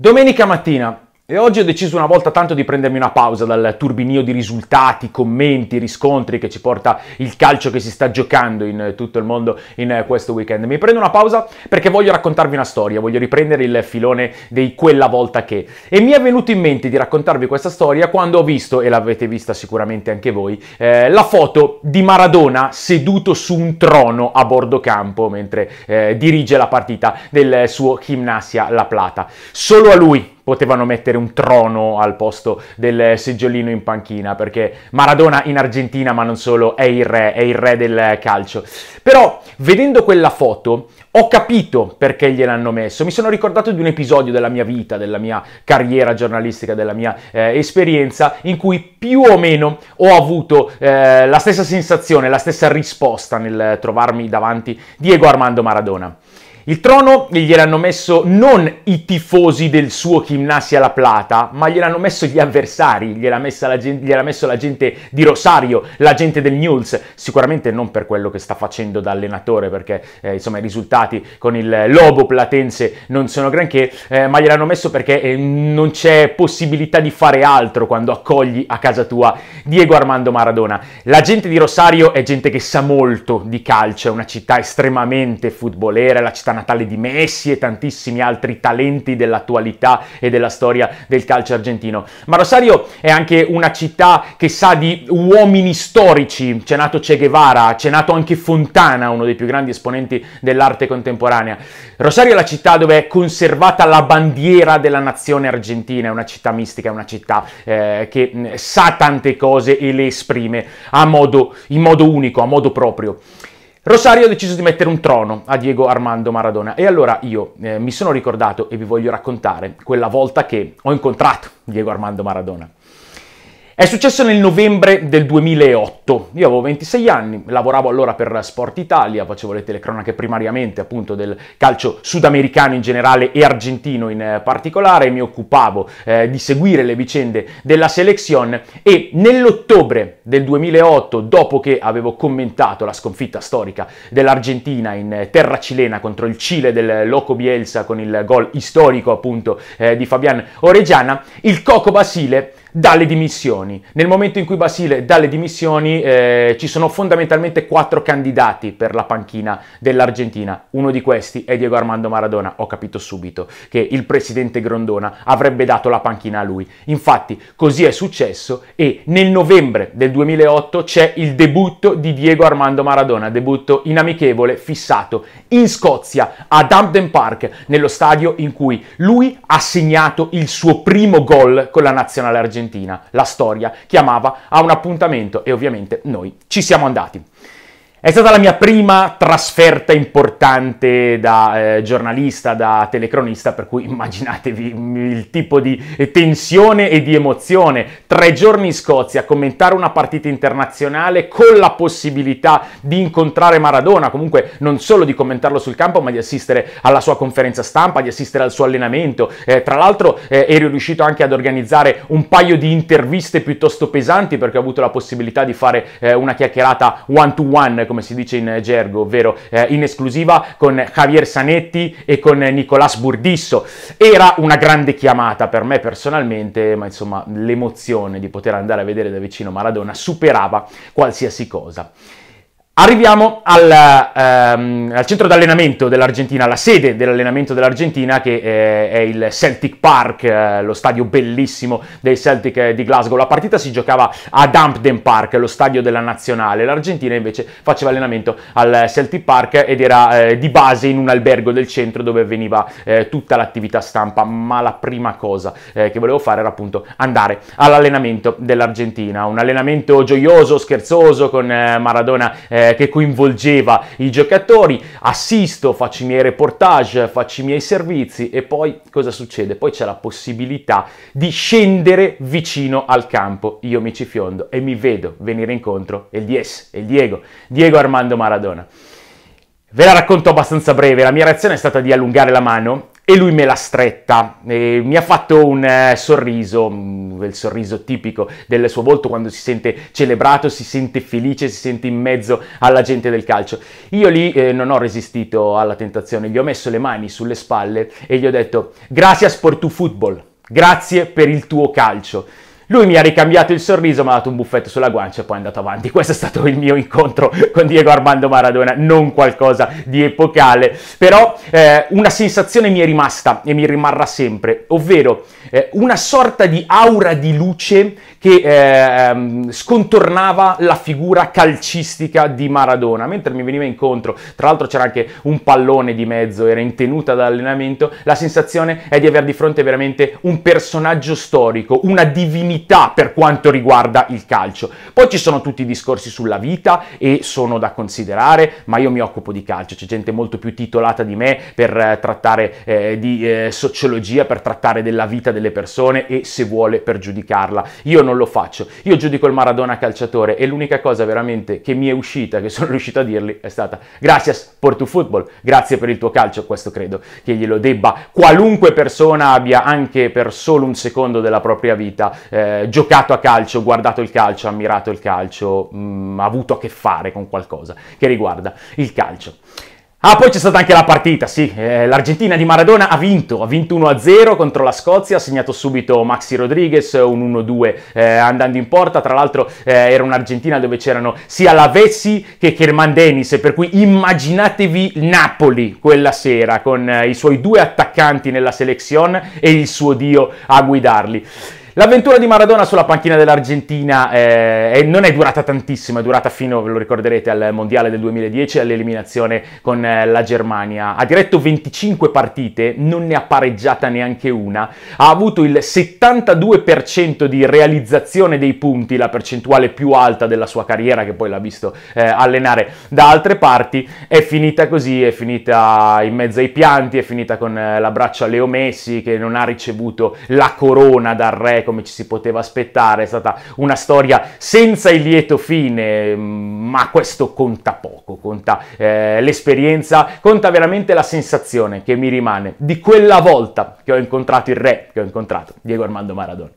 Domenica mattina e oggi ho deciso una volta tanto di prendermi una pausa dal turbinio di risultati, commenti, riscontri che ci porta il calcio che si sta giocando in tutto il mondo in questo weekend. Mi prendo una pausa perché voglio raccontarvi una storia, voglio riprendere il filone dei quella volta che. E mi è venuto in mente di raccontarvi questa storia quando ho visto, e l'avete vista sicuramente anche voi, eh, la foto di Maradona seduto su un trono a bordo campo mentre eh, dirige la partita del suo Gimnasia La Plata. Solo a lui potevano mettere un trono al posto del seggiolino in panchina, perché Maradona in Argentina, ma non solo, è il re, è il re del calcio. Però, vedendo quella foto, ho capito perché gliel'hanno messo, mi sono ricordato di un episodio della mia vita, della mia carriera giornalistica, della mia eh, esperienza, in cui più o meno ho avuto eh, la stessa sensazione, la stessa risposta nel trovarmi davanti Diego Armando Maradona. Il trono gliel'hanno messo non i tifosi del suo Gimnasia La Plata, ma gliel'hanno messo gli avversari, gliel'ha, la gente, gliel'ha messo la gente di Rosario, la gente del Newells, sicuramente non per quello che sta facendo da allenatore, perché eh, insomma i risultati con il Lobo Platense non sono granché, eh, ma gliel'hanno messo perché eh, non c'è possibilità di fare altro quando accogli a casa tua Diego Armando Maradona. La gente di Rosario è gente che sa molto di calcio, è una città estremamente futbolera, è la città Natale Di Messi e tantissimi altri talenti dell'attualità e della storia del calcio argentino. Ma Rosario è anche una città che sa di uomini storici, c'è nato Che Guevara, c'è nato anche Fontana, uno dei più grandi esponenti dell'arte contemporanea. Rosario è la città dove è conservata la bandiera della nazione argentina, è una città mistica, è una città eh, che mm, sa tante cose e le esprime modo, in modo unico, a modo proprio. Rosario ha deciso di mettere un trono a Diego Armando Maradona e allora io eh, mi sono ricordato e vi voglio raccontare quella volta che ho incontrato Diego Armando Maradona. È successo nel novembre del 2008. Io avevo 26 anni, lavoravo allora per Sport Italia, facevo le telecronache primariamente appunto del calcio sudamericano in generale e argentino in eh, particolare e mi occupavo eh, di seguire le vicende della selezione e nell'ottobre del 2008, dopo che avevo commentato la sconfitta storica dell'Argentina in eh, terra cilena contro il Cile del Loco Bielsa con il gol storico appunto eh, di Fabian Oregiana, il Coco Basile dalle dimissioni. Nel momento in cui Basile dà le dimissioni eh, ci sono fondamentalmente quattro candidati per la panchina dell'Argentina. Uno di questi è Diego Armando Maradona. Ho capito subito che il presidente Grondona avrebbe dato la panchina a lui. Infatti così è successo e nel novembre del 2008 c'è il debutto di Diego Armando Maradona, debutto in amichevole fissato in Scozia ad Hampden Park, nello stadio in cui lui ha segnato il suo primo gol con la nazionale argentina Argentina, la storia chiamava a un appuntamento e ovviamente noi ci siamo andati. È stata la mia prima trasferta importante da eh, giornalista, da telecronista, per cui immaginatevi il tipo di tensione e di emozione. Tre giorni in Scozia, commentare una partita internazionale con la possibilità di incontrare Maradona, comunque non solo di commentarlo sul campo, ma di assistere alla sua conferenza stampa, di assistere al suo allenamento. Eh, tra l'altro eh, ero riuscito anche ad organizzare un paio di interviste piuttosto pesanti perché ho avuto la possibilità di fare eh, una chiacchierata one to one come si dice in gergo, ovvero eh, in esclusiva con Javier Sanetti e con Nicolas Burdisso. Era una grande chiamata per me personalmente, ma insomma l'emozione di poter andare a vedere da vicino Maradona superava qualsiasi cosa. Arriviamo al, ehm, al centro d'allenamento dell'Argentina, alla sede dell'allenamento dell'Argentina che eh, è il Celtic Park, eh, lo stadio bellissimo dei Celtic eh, di Glasgow. La partita si giocava ad Hampden Park, lo stadio della nazionale. L'Argentina invece faceva allenamento al Celtic Park ed era eh, di base in un albergo del centro dove avveniva eh, tutta l'attività stampa. Ma la prima cosa eh, che volevo fare era appunto andare all'allenamento dell'Argentina. Un allenamento gioioso, scherzoso con Maradona eh, che coinvolgeva i giocatori, assisto, faccio i miei reportage, faccio i miei servizi e poi cosa succede? Poi c'è la possibilità di scendere vicino al campo, io mi ci fiondo e mi vedo venire incontro il DS, il Diego, Diego Armando Maradona. Ve la racconto abbastanza breve, la mia reazione è stata di allungare la mano e lui me l'ha stretta, e mi ha fatto un eh, sorriso, il mm, sorriso tipico del suo volto quando si sente celebrato, si sente felice, si sente in mezzo alla gente del calcio. Io lì eh, non ho resistito alla tentazione, gli ho messo le mani sulle spalle e gli ho detto gracias por tu football, grazie per il tuo calcio. Lui mi ha ricambiato il sorriso, mi ha dato un buffetto sulla guancia e poi è andato avanti. Questo è stato il mio incontro con Diego Armando Maradona, non qualcosa di epocale, però eh, una sensazione mi è rimasta e mi rimarrà sempre, ovvero eh, una sorta di aura di luce che eh, ehm, scontornava la figura calcistica di Maradona, mentre mi veniva incontro, tra l'altro c'era anche un pallone di mezzo, era in tenuta dall'allenamento, la sensazione è di aver di fronte veramente un personaggio storico, una divinità vita per quanto riguarda il calcio. Poi ci sono tutti i discorsi sulla vita e sono da considerare, ma io mi occupo di calcio, c'è gente molto più titolata di me per eh, trattare eh, di eh, sociologia, per trattare della vita delle persone e se vuole per giudicarla. Io non lo faccio, io giudico il Maradona calciatore e l'unica cosa veramente che mi è uscita, che sono riuscito a dirgli, è stata gracias por tu football, grazie per il tuo calcio, questo credo che glielo debba qualunque persona abbia anche per solo un secondo della propria vita eh, eh, giocato a calcio, guardato il calcio, ammirato il calcio, mh, mm, avuto a che fare con qualcosa che riguarda il calcio. Ah, poi c'è stata anche la partita, sì, eh, l'Argentina di Maradona ha vinto, ha vinto 1-0 contro la Scozia, ha segnato subito Maxi Rodriguez, un 1-2 eh, andando in porta, tra l'altro eh, era un'Argentina dove c'erano sia Lavezzi che Kerman Kermandenis, per cui immaginatevi Napoli quella sera con eh, i suoi due attaccanti nella selezione e il suo dio a guidarli. L'avventura di Maradona sulla panchina dell'Argentina eh, non è durata tantissimo, è durata fino, ve lo ricorderete, al Mondiale del 2010 all'eliminazione con eh, la Germania. Ha diretto 25 partite, non ne ha pareggiata neanche una, ha avuto il 72% di realizzazione dei punti, la percentuale più alta della sua carriera che poi l'ha visto eh, allenare da altre parti, è finita così, è finita in mezzo ai pianti, è finita con eh, l'abbraccio a Leo Messi che non ha ricevuto la corona dal re come ci si poteva aspettare, è stata una storia senza il lieto fine, mm, ma questo conta poco, conta eh, l'esperienza, conta veramente la sensazione che mi rimane di quella volta che ho incontrato il re, che ho incontrato Diego Armando Maradona.